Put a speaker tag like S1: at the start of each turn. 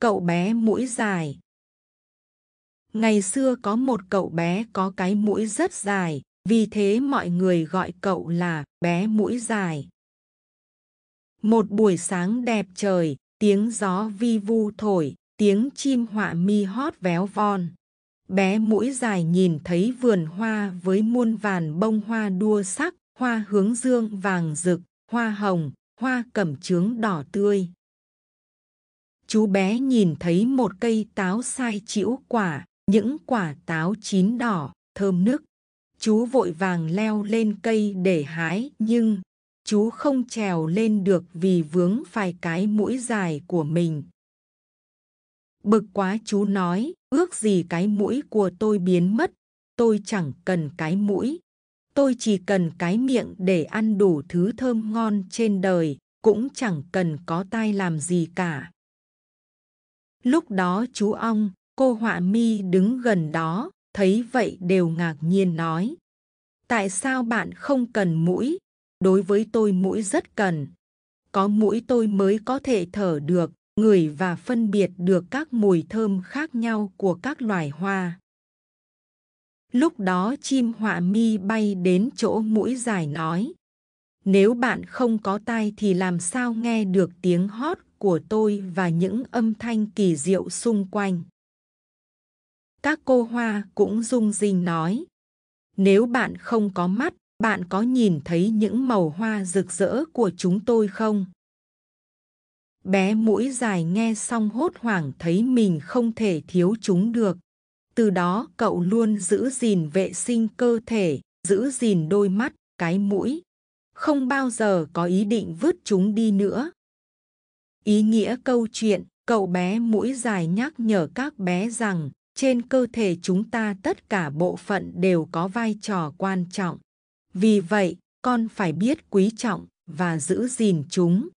S1: cậu bé mũi dài. Ngày xưa có một cậu bé có cái mũi rất dài, vì thế mọi người gọi cậu là bé mũi dài. Một buổi sáng đẹp trời, tiếng gió vi vu thổi, tiếng chim họa mi hót véo von. Bé mũi dài nhìn thấy vườn hoa với muôn vàn bông hoa đua sắc, hoa hướng dương vàng rực, hoa hồng, hoa cẩm chướng đỏ tươi chú bé nhìn thấy một cây táo sai chĩu quả, những quả táo chín đỏ, thơm nức. Chú vội vàng leo lên cây để hái nhưng chú không trèo lên được vì vướng phải cái mũi dài của mình. Bực quá chú nói, ước gì cái mũi của tôi biến mất, tôi chẳng cần cái mũi. Tôi chỉ cần cái miệng để ăn đủ thứ thơm ngon trên đời, cũng chẳng cần có tai làm gì cả. Lúc đó chú ong, cô họa mi đứng gần đó, thấy vậy đều ngạc nhiên nói. Tại sao bạn không cần mũi? Đối với tôi mũi rất cần. Có mũi tôi mới có thể thở được, ngửi và phân biệt được các mùi thơm khác nhau của các loài hoa. Lúc đó chim họa mi bay đến chỗ mũi dài nói. Nếu bạn không có tai thì làm sao nghe được tiếng hót của tôi và những âm thanh kỳ diệu xung quanh. Các cô hoa cũng rung rinh nói, nếu bạn không có mắt, bạn có nhìn thấy những màu hoa rực rỡ của chúng tôi không? Bé mũi dài nghe xong hốt hoảng thấy mình không thể thiếu chúng được. Từ đó cậu luôn giữ gìn vệ sinh cơ thể, giữ gìn đôi mắt, cái mũi. Không bao giờ có ý định vứt chúng đi nữa. Ý nghĩa câu chuyện, cậu bé mũi dài nhắc nhở các bé rằng trên cơ thể chúng ta tất cả bộ phận đều có vai trò quan trọng. Vì vậy, con phải biết quý trọng và giữ gìn chúng.